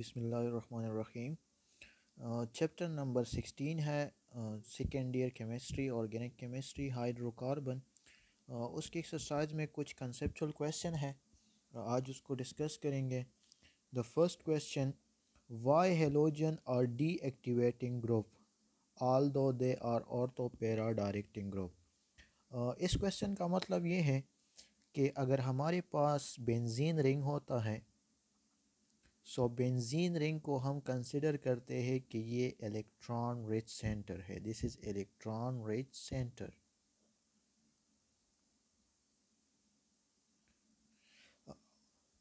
बिसमीम chapter number sixteen है second year chemistry organic chemistry hydrocarbon उसके एक्सरसाइज में कुछ कंसेप्चुअल क्वेश्चन है आज उसको डिस्कस करेंगे the first question why halogen are deactivating group although they are तो पेरा डायरेक्टिंग ग्रुप इस क्वेश्चन का मतलब ये है कि अगर हमारे पास बेंजीन रिंग होता है सो बेंजीन रिंग को हम कंसिडर करते हैं कि ये इलेक्ट्रॉन रिच सेंटर है this is electron rich centre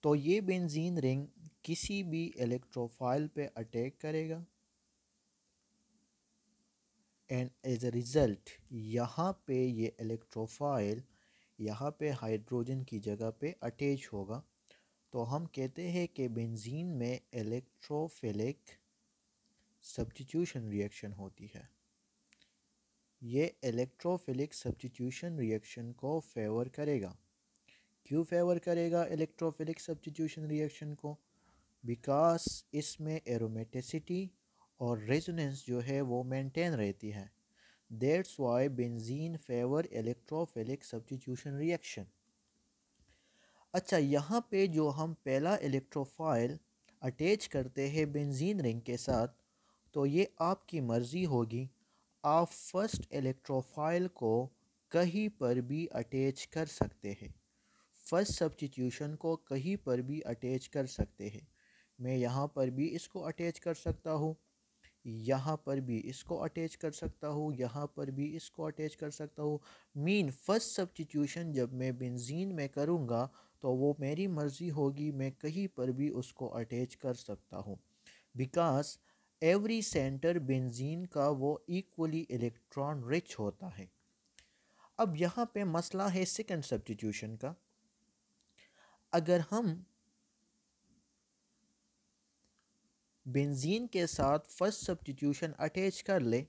तो ये बेंजीन रिंग किसी भी इलेक्ट्रोफाइल पे अटैक करेगा एंड एज ए रिज़ल्ट यहाँ पे ये इलेक्ट्रोफाइल यहाँ पे हाइड्रोजन की जगह पे अटैच होगा तो हम कहते हैं कि बेंजीन में इलेक्ट्रोफिलिक सब्सटीट्यूशन रिएक्शन होती है ये इलेक्ट्रोफिलिक सब्सटीट्यूशन रिएक्शन को फेवर करेगा क्यों फेवर करेगा इलेक्ट्रोफिलिक सब्सटीट्यूशन रिएक्शन को बिकॉज इसमें एरोमेटिसिटी और रेजोनेंस जो है वो मेंटेन रहती है that's why benzene favour electrophilic substitution reaction अच्छा यहाँ पे जो हम पहला इलेक्ट्रोफाइल अटैच करते हैं बेंजीन रिंग के साथ तो ये आपकी मर्ज़ी होगी आप फर्स्ट इलेक्ट्रोफाइल को कहीं पर भी अटैच कर सकते हैं फर्स्ट सब्सटीट्यूशन को कहीं पर भी अटैच कर सकते हैं मैं यहाँ पर भी इसको अटैच कर सकता हूँ यहाँ पर भी इसको अटैच कर सकता हूँ यहाँ पर भी इसको अटैच कर सकता हूँ मीन फर्स्ट सब्सटीट्यूशन जब मैं बेंजीन में करूँगा तो वो मेरी मर्ज़ी होगी मैं कहीं पर भी उसको अटैच कर सकता हूँ बिकॉज एवरी सेंटर बेंजीन का वो इक्वली इलेक्ट्रॉन रिच होता है अब यहाँ पे मसला है सेकंड सब्सटीट्यूशन का अगर हम बेंजीन के साथ फर्स्ट सब्सटीट्यूशन अटैच कर ले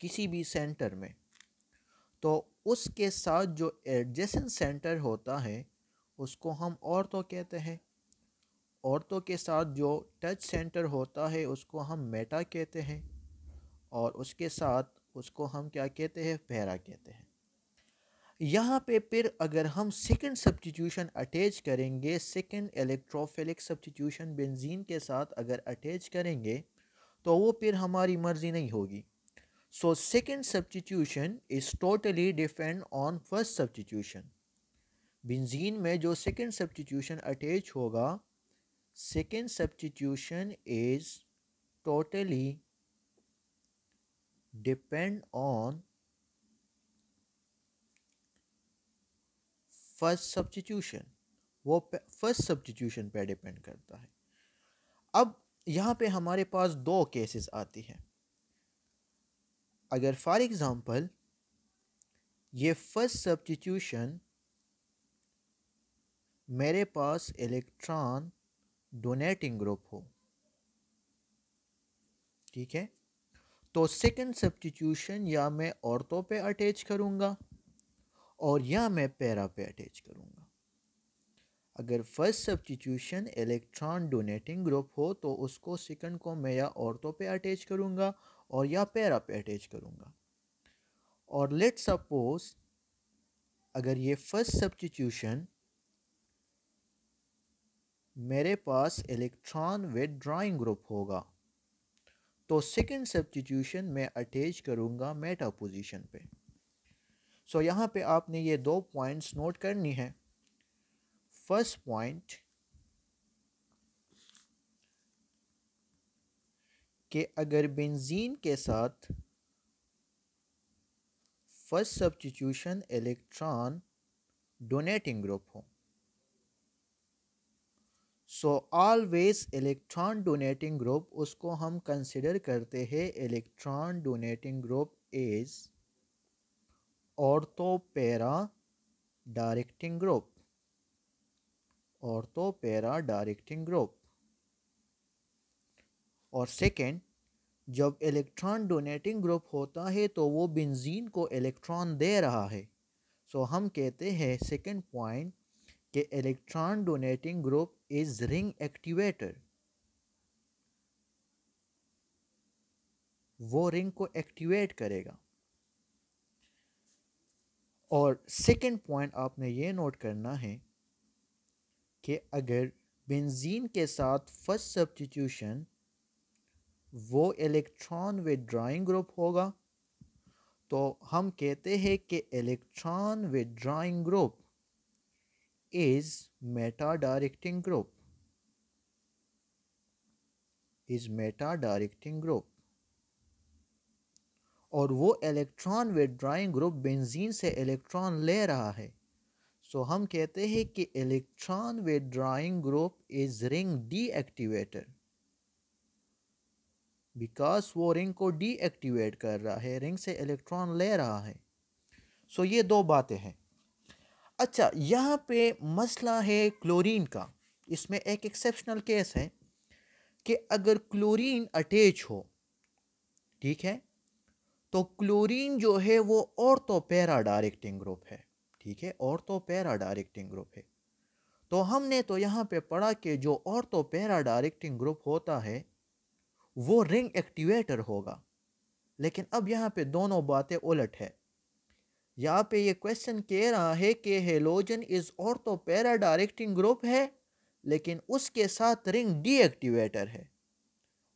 किसी भी सेंटर में तो उसके साथ जो एडजेसेंट सेंटर होता है उसको हम औरतों कहते हैं औरतों के साथ जो टच सेंटर होता है उसको हम मेटा कहते हैं और उसके साथ उसको हम क्या कहते हैं फेरा कहते हैं यहाँ पे फिर अगर हम सेकंड सब्सटीट्यूशन अटैच करेंगे सेकंड इलेक्ट्रोफिलिक सब्सटीट्यूशन बेंजीन के साथ अगर अटैच करेंगे तो वो फिर हमारी मर्ज़ी नहीं होगी So second substitution is totally depend on first substitution. Benzene में जो सेकेंड सब्सटीट्यूशन अटैच होगा second substitution is totally depend on first substitution वो फर्स्ट सब्सटीट्यूशन पे डिपेंड करता है अब यहाँ पे हमारे पास दो केसेस आती हैं अगर फॉर एग्ज़ाम्पल ये फर्स्ट सब्सटीट्यूशन मेरे पास इलेक्ट्रॉन डोनेटिंग ग्रुप हो ठीक है तो सेकंड सब्सटीट्यूशन या मैं औरतों पे अटैच करूँगा और या मैं पैरा पे अटैच करूँगा अगर first substitution electron donating group हो तो उसको सेकंड को मैं या औरतों पे अटैच करूँगा और या पैर आप अटैच करूँगा और लेट सपोज अगर ये फर्स्ट सब्सटीट्यूशन मेरे पास इलेक्ट्रॉन विद ड्राइंग ग्रुप होगा तो सेकंड सब्सटीट्यूशन मैं अटैच करूँगा मेटा पोजीशन पे सो so, यहाँ पे आपने ये दो पॉइंट्स नोट करनी है फर्स्ट पॉइंट कि अगर बेंजीन के साथ first substitution electron donating group हो so always electron donating group उसको हम कंसिडर करते हैं electron donating group is para directing group para directing group और सेकेंड जब इलेक्ट्रॉन डोनेटिंग ग्रुप होता है तो वो बेंजीन को इलेक्ट्रॉन दे रहा है सो हम कहते हैं सेकेंड पॉइंट कि electron donating group is ring activator वो रिंग को एक्टिवेट करेगा और सेकेंड पॉइंट आपने ये नोट करना है कि अगर बेंजीन के साथ फर्स्ट सब्सटीट्यूशन वो इलेक्ट्रॉन विड्राइंग ग्रुप होगा तो हम कहते हैं कि electron withdrawing group is meta directing group is meta directing group और वो इलेक्ट्रॉन विड्राइंग ग्रुप बेंजीन से इलेक्ट्रॉन ले रहा है सो हम कहते हैं कि electron withdrawing group is ring deactivated because वो रिंग को डीएक्टिवेट कर रहा है रिंग से इलेक्ट्रॉन ले रहा है सो so, ये दो बातें हैं अच्छा यहाँ पे मसला है क्लोरीन का इसमें एक एक्सेप्शनल केस है कि अगर क्लोरीन अटैच हो ठीक है तो क्लोरीन जो है वो और तो पैरा डायरेक्टिंग ग्रुप है ठीक है और तो पैरा डायरेक्टिंग ग्रुप है तो हमने तो यहाँ पे पढ़ा कि जो और तो पैरा डायरेक्टिंग ग्रुप होता है वो रिंग एक्टिवेटर होगा लेकिन अब यहाँ पे दोनों बातें उलट है यहाँ पे ये क्वेश्चन कह रहा है कि हेलोजन इज़ और तो पैरा डायरेक्टिंग ग्रुप है लेकिन उसके साथ रिंग डीएक्टिवेटर है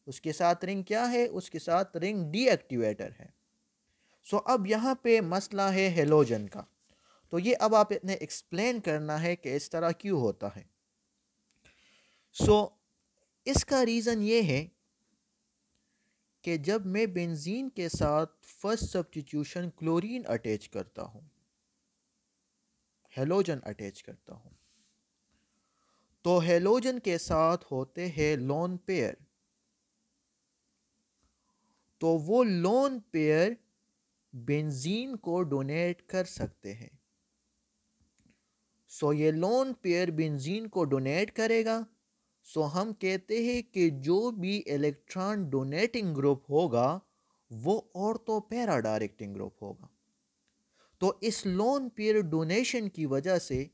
उसके साथ रिंग क्या है उसके साथ रिंग डीएक्टिवेटर है सो अब यहाँ पे मसला है हेलोजन का तो ये अब आप इतने एक्सप्लेन करना है कि इस तरह क्यों होता है सो so, इसका रीज़न ये है कि जब मैं बेंजीन के साथ फर्स्ट सब्सटीट्यूशन क्लोरीन अटैच करता हूँ हेलोजन अटैच करता हूँ तो हेलोजन के साथ होते हैं लोन पेयर तो वो लोन पेयर बेंजीन को डोनेट कर सकते हैं सो ये लोन पेयर बेंजीन को डोनेट करेगा सो हम कहते हैं कि जो भी इलेक्ट्रॉन डोनेटिंग ग्रुप होगा वो तो पैरा डायरेक्टिंग ग्रुप होगा तो इस लोन पेयर डोनेशन की वजह से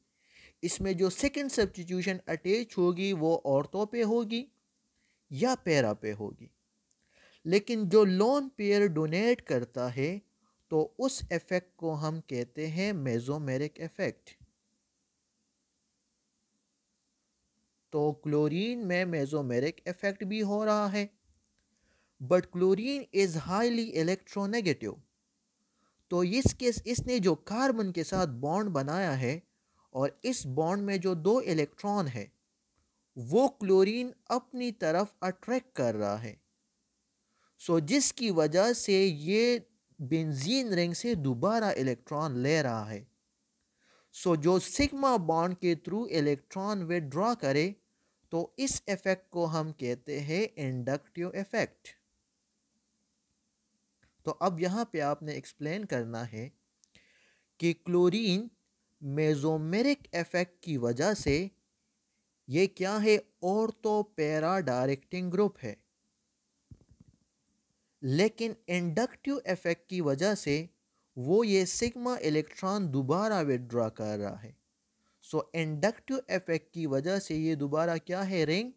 इसमें जो सेकंड सब्सटीट्यूशन अटैच होगी वो औरतों पे होगी या पैरा पे होगी लेकिन जो लोन पेयर डोनेट करता है तो उस इफ़ेक्ट को हम कहते हैं मेजोमेरिक इफ़ेक्ट तो क्लोरीन में मेजोमेरिक इफेक्ट भी हो रहा है but chlorine is highly electronegative तो इस केस इसने जो कार्बन के साथ बॉन्ड बनाया है और इस बॉन्ड में जो दो इलेक्ट्रॉन है वो क्लोरीन अपनी तरफ अट्रैक्ट कर रहा है सो so, जिसकी वजह से ये बेंजीन रिंग से दोबारा इलेक्ट्रॉन ले रहा है सो जो सिग्मा बॉन्ड के थ्रू इलेक्ट्रॉन विड्रॉ करे तो इस इफेक्ट को हम कहते हैं इंडक्टिव इफेक्ट तो अब यहाँ पे आपने एक्सप्लेन करना है कि क्लोरीन मेजोमेरिक इफेक्ट की वजह से ये क्या है और तो पैरा डायरेक्टिंग ग्रुप है लेकिन इंडक्टिव इफेक्ट की वजह से वो ये सिग्मा इलेक्ट्रॉन दोबारा विड्रा कर रहा है सो इंडक्टिव इफेक्ट की वजह से ये दोबारा क्या है रिंग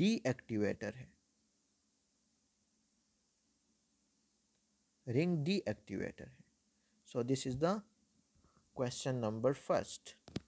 डीएक्टिवेटर है रिंग डीएक्टिवेटर है so this is the question number first